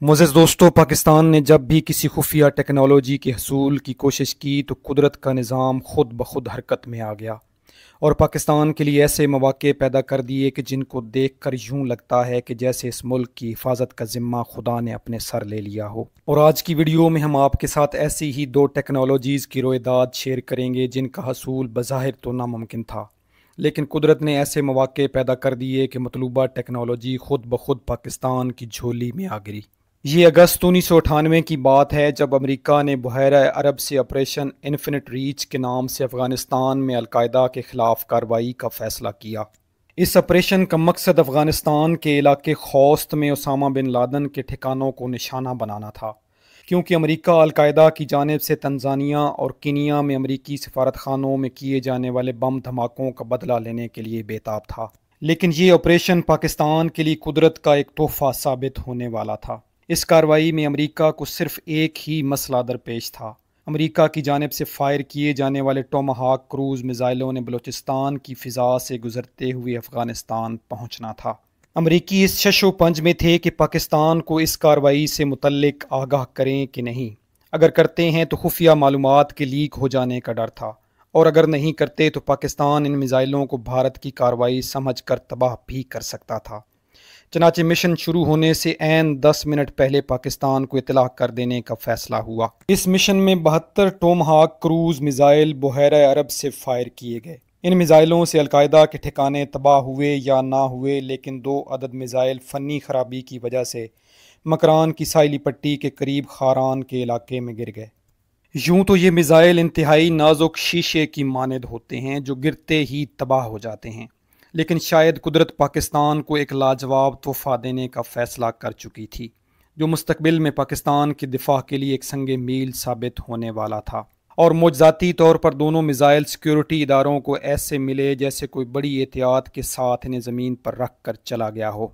مزز دوستو پاکستان نے جب بھی کسی خفیہ ٹیکنالوجی کے حصول کی کوشش کی تو قدرت کا نظام خود بخود حرکت میں آ گیا اور پاکستان کے لیے ایسے مواقع پیدا کر دیے کہ جن کو دیکھ کر یوں لگتا ہے کہ جیسے اس ملک کی حفاظت کا ذمہ خدا نے اپنے سر لے لیا ہو اور آج کی ویڈیو میں ہم آپ کے ساتھ ایسی ہی دو ٹیکنالوجیز کی رویداد شیئر کریں گے جن کا حصول بظاہر تو ناممکن تھا لیکن قدرت نے ایسے مواقع پیدا کر دیے کہ مطلوبہ ٹیکنالوجی خود بخود پاکستان کی جھولی میں آ گری یہ اگست انیس سو اٹھانوے کی بات ہے جب امریکہ نے بحیرہ عرب سے آپریشن انفینٹ ریچ کے نام سے افغانستان میں القاعدہ کے خلاف کارروائی کا فیصلہ کیا اس آپریشن کا مقصد افغانستان کے علاقے خوست میں اسامہ بن لادن کے ٹھکانوں کو نشانہ بنانا تھا کیونکہ امریکہ القاعدہ کی جانب سے تنزانیہ اور کینیا میں امریکی سفارت خانوں میں کیے جانے والے بم دھماکوں کا بدلہ لینے کے لیے بیتاب تھا لیکن یہ آپریشن پاکستان کے لیے قدرت کا ایک تحفہ ثابت ہونے والا تھا اس کارروائی میں امریکہ کو صرف ایک ہی مسئلہ درپیش تھا امریکہ کی جانب سے فائر کیے جانے والے ٹوم ہاک کروز میزائلوں نے بلوچستان کی فضا سے گزرتے ہوئے افغانستان پہنچنا تھا امریکی اس شش و پنج میں تھے کہ پاکستان کو اس کارروائی سے متعلق آگاہ کریں کہ نہیں اگر کرتے ہیں تو خفیہ معلومات کے لیک ہو جانے کا ڈر تھا اور اگر نہیں کرتے تو پاکستان ان میزائلوں کو بھارت کی کارروائی سمجھ کر تباہ بھی کر سکتا تھا چنانچہ مشن شروع ہونے سے عین دس منٹ پہلے پاکستان کو اطلاع کر دینے کا فیصلہ ہوا اس مشن میں بہتر ٹوم ہاک کروز میزائل بحیرہ عرب سے فائر کیے گئے ان میزائلوں سے القاعدہ کے ٹھکانے تباہ ہوئے یا نہ ہوئے لیکن دو عدد میزائل فنی خرابی کی وجہ سے مکران کی سائلی پٹی کے قریب خاران کے علاقے میں گر گئے یوں تو یہ میزائل انتہائی نازک شیشے کی ماند ہوتے ہیں جو گرتے ہی تباہ ہو جاتے ہیں لیکن شاید قدرت پاکستان کو ایک لاجواب تحفہ دینے کا فیصلہ کر چکی تھی جو مستقبل میں پاکستان کے دفاع کے لیے ایک سنگ میل ثابت ہونے والا تھا اور موجزاتی طور پر دونوں میزائل سیکیورٹی اداروں کو ایسے ملے جیسے کوئی بڑی احتیاط کے ساتھ انہیں زمین پر رکھ کر چلا گیا ہو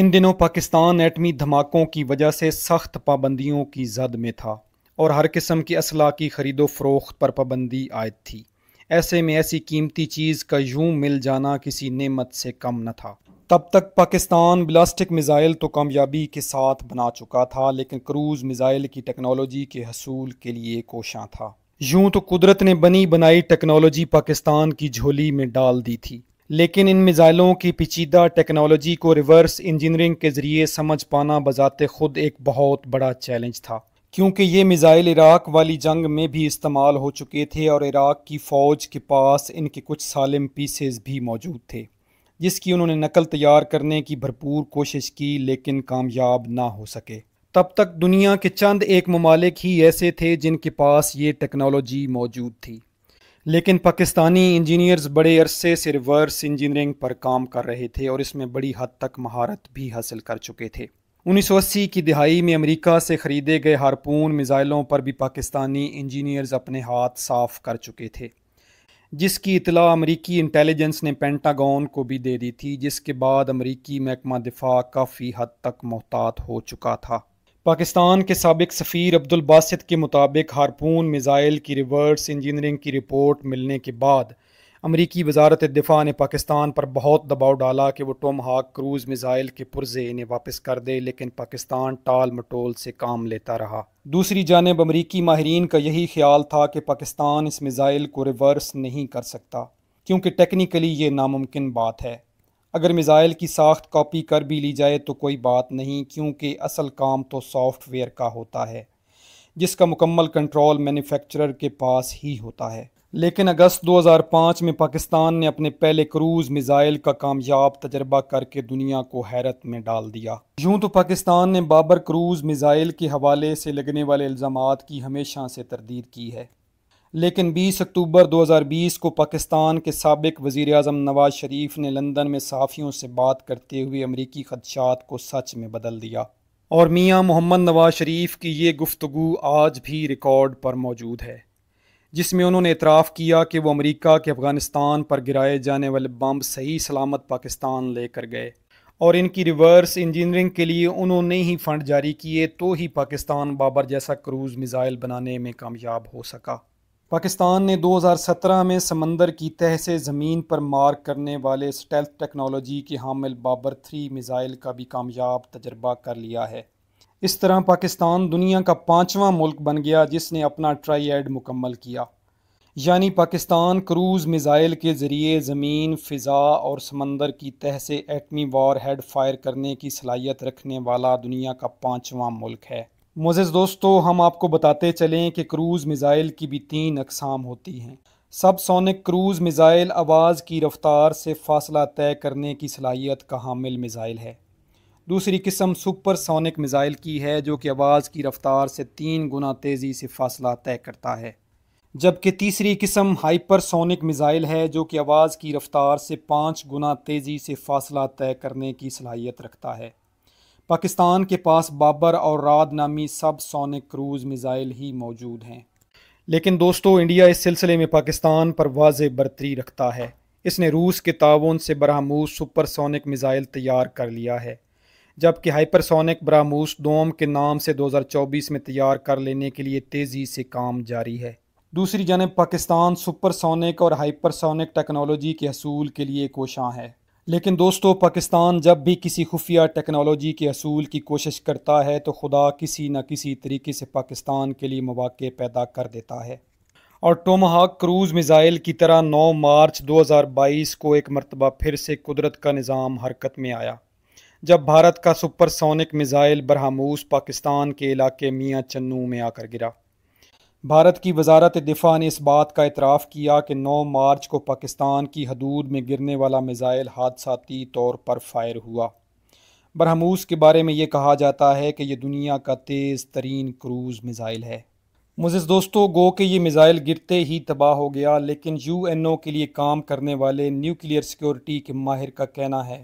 ان دنوں پاکستان ایٹمی دھماکوں کی وجہ سے سخت پابندیوں کی زد میں تھا اور ہر قسم کی اسلحہ کی خرید و فروخت پر پابندی عائد تھی ایسے میں ایسی قیمتی چیز کا یوں مل جانا کسی نعمت سے کم نہ تھا تب تک پاکستان بلاسٹک میزائل تو کامیابی کے ساتھ بنا چکا تھا لیکن کروز میزائل کی ٹیکنالوجی کے حصول کے لیے کوشاں تھا یوں تو قدرت نے بنی بنائی ٹیکنالوجی پاکستان کی جھولی میں ڈال دی تھی لیکن ان میزائلوں کی پیچیدہ ٹیکنالوجی کو ریورس انجینئرنگ کے ذریعے سمجھ پانا بذات خود ایک بہت بڑا چیلنج تھا کیونکہ یہ میزائل عراق والی جنگ میں بھی استعمال ہو چکے تھے اور عراق کی فوج کے پاس ان کے کچھ سالم پیسز بھی موجود تھے جس کی انہوں نے نقل تیار کرنے کی بھرپور کوشش کی لیکن کامیاب نہ ہو سکے تب تک دنیا کے چند ایک ممالک ہی ایسے تھے جن کے پاس یہ ٹیکنالوجی موجود تھی لیکن پاکستانی انجینئرز بڑے عرصے سے ریورس انجینئرنگ پر کام کر رہے تھے اور اس میں بڑی حد تک مہارت بھی حاصل کر چکے تھے انیس سو اسی کی دہائی میں امریکہ سے خریدے گئے ہارپون میزائلوں پر بھی پاکستانی انجینئرز اپنے ہاتھ صاف کر چکے تھے جس کی اطلاع امریکی انٹیلیجنس نے پینٹاگون کو بھی دے دی تھی جس کے بعد امریکی محکمہ دفاع کافی حد تک محتاط ہو چکا تھا پاکستان کے سابق سفیر عبدالباسط کے مطابق ہارپون میزائل کی ریورس انجینئرنگ کی رپورٹ ملنے کے بعد امریکی وزارت دفاع نے پاکستان پر بہت دباؤ ڈالا کہ وہ ٹوم ہاک کروز میزائل کے پرزے انہیں واپس کر دے لیکن پاکستان ٹال مٹول سے کام لیتا رہا دوسری جانب امریکی ماہرین کا یہی خیال تھا کہ پاکستان اس میزائل کو ریورس نہیں کر سکتا کیونکہ ٹیکنیکلی یہ ناممکن بات ہے اگر میزائل کی ساخت کاپی کر بھی لی جائے تو کوئی بات نہیں کیونکہ اصل کام تو سافٹ ویئر کا ہوتا ہے جس کا مکمل کنٹرول مینوفیکچرر کے پاس ہی ہوتا ہے لیکن اگست دو ہزار پانچ میں پاکستان نے اپنے پہلے کروز میزائل کا کامیاب تجربہ کر کے دنیا کو حیرت میں ڈال دیا یوں تو پاکستان نے بابر کروز میزائل کے حوالے سے لگنے والے الزامات کی ہمیشہ سے تردید کی ہے لیکن بیس اکتوبر دو ہزار بیس کو پاکستان کے سابق وزیر اعظم نواز شریف نے لندن میں صحافیوں سے بات کرتے ہوئے امریکی خدشات کو سچ میں بدل دیا اور میاں محمد نواز شریف کی یہ گفتگو آج بھی ریکارڈ پر موجود ہے جس میں انہوں نے اعتراف کیا کہ وہ امریکہ کے افغانستان پر گرائے جانے والے بمب صحیح سلامت پاکستان لے کر گئے اور ان کی ریورس انجینئرنگ کے لیے انہوں نے ہی فنڈ جاری کیے تو ہی پاکستان بابر جیسا کروز میزائل بنانے میں کامیاب ہو سکا پاکستان نے دو ہزار سترہ میں سمندر کی تہ سے زمین پر مار کرنے والے سٹیلتھ ٹیکنالوجی کے حامل بابر تھری میزائل کا بھی کامیاب تجربہ کر لیا ہے اس طرح پاکستان دنیا کا پانچواں ملک بن گیا جس نے اپنا ٹرائی ایڈ مکمل کیا یعنی پاکستان کروز میزائل کے ذریعے زمین فضا اور سمندر کی تہ سے ایٹمی وار ہیڈ فائر کرنے کی صلاحیت رکھنے والا دنیا کا پانچواں ملک ہے مزز دوستو ہم آپ کو بتاتے چلیں کہ کروز میزائل کی بھی تین اقسام ہوتی ہیں سب سونک کروز میزائل آواز کی رفتار سے فاصلہ طے کرنے کی صلاحیت کا حامل میزائل ہے دوسری قسم سپر سونک میزائل کی ہے جو کہ آواز کی رفتار سے تین گنا تیزی سے فاصلہ طے کرتا ہے جبکہ تیسری قسم ہائپر سونک میزائل ہے جو کہ آواز کی رفتار سے پانچ گنا تیزی سے فاصلہ طے کرنے کی صلاحیت رکھتا ہے پاکستان کے پاس بابر اور راد نامی سب سونک کروز میزائل ہی موجود ہیں لیکن دوستو انڈیا اس سلسلے میں پاکستان پر واضح برتری رکھتا ہے اس نے روس کے تعاون سے برہموس سپر سونک میزائل تیار کر لیا ہے جبکہ ہائپر سونک براموس دوم کے نام سے 2024 چوبیس میں تیار کر لینے کے لیے تیزی سے کام جاری ہے دوسری جانب پاکستان سپر سونک اور ہائپر سونک ٹیکنالوجی کے حصول کے لیے کوشاں ہے لیکن دوستو پاکستان جب بھی کسی خفیہ ٹیکنالوجی کے حصول کی کوشش کرتا ہے تو خدا کسی نہ کسی طریقے سے پاکستان کے لیے مواقع پیدا کر دیتا ہے اور ٹومہاک کروز میزائل کی طرح نو مارچ دو ہزار بائیس کو ایک مرتبہ پھر سے قدرت کا نظام حرکت میں آیا جب بھارت کا supersonic missile BrahMos Pakistan کے علاقے میاں چنو میں آ کر گرا بھارت کی وزارت دفاع نے اس بات کا اعتراف کیا کہ نو مارچ کو پاکستان کی حدود میں گرنے والا میزائل حادثاتی طور پر فائر ہوا برہموس کے بارے میں یہ کہا جاتا ہے کہ یہ دنیا کا تیز ترین کروز میزائل ہے مزز دوستو گو کہ یہ میزائل گرتے ہی تباہ ہو گیا لیکن یو این او کے لیے کام کرنے والے نیوکلئر سیکیورٹی کے ماہر کا کہنا ہے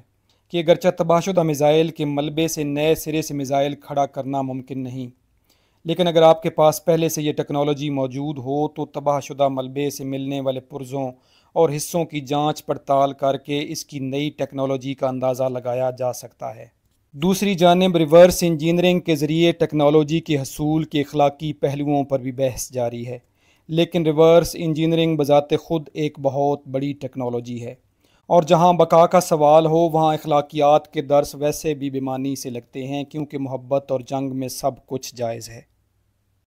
کہ اگرچہ تباہ شدہ میزائل کے ملبے سے نئے سرے سے میزائل کھڑا کرنا ممکن نہیں لیکن اگر آپ کے پاس پہلے سے یہ ٹیکنالوجی موجود ہو تو تباہ شدہ ملبے سے ملنے والے پرزوں اور حصوں کی جانچ پڑتال کر کے اس کی نئی ٹیکنالوجی کا اندازہ لگایا جا سکتا ہے دوسری جانب ریورس انجینئرنگ کے ذریعے ٹیکنالوجی کے حصول کے اخلاقی پہلوؤں پر بھی بحث جاری ہے لیکن ریورس انجینئرنگ بذات خود ایک بہت بڑی ٹیکنالوجی ہے اور جہاں بقا کا سوال ہو وہاں اخلاقیات کے درس ویسے بھی بیمانی سے لگتے ہیں کیونکہ محبت اور جنگ میں سب کچھ جائز ہے